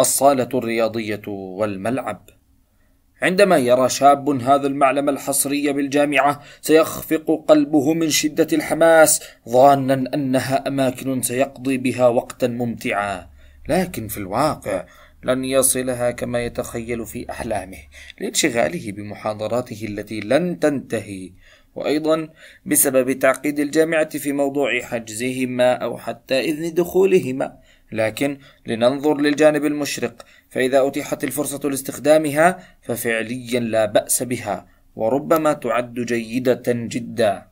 الصالة الرياضية والملعب. عندما يرى شاب هذا المعلم الحصري بالجامعة سيخفق قلبه من شدة الحماس ظانا أنها أماكن سيقضي بها وقتا ممتعا، لكن في الواقع لن يصلها كما يتخيل في أحلامه لانشغاله بمحاضراته التي لن تنتهي وأيضا بسبب تعقيد الجامعة في موضوع حجزهما أو حتى إذن دخولهما لكن لننظر للجانب المشرق فإذا أتيحت الفرصة لاستخدامها ففعليا لا بأس بها وربما تعد جيدة جدا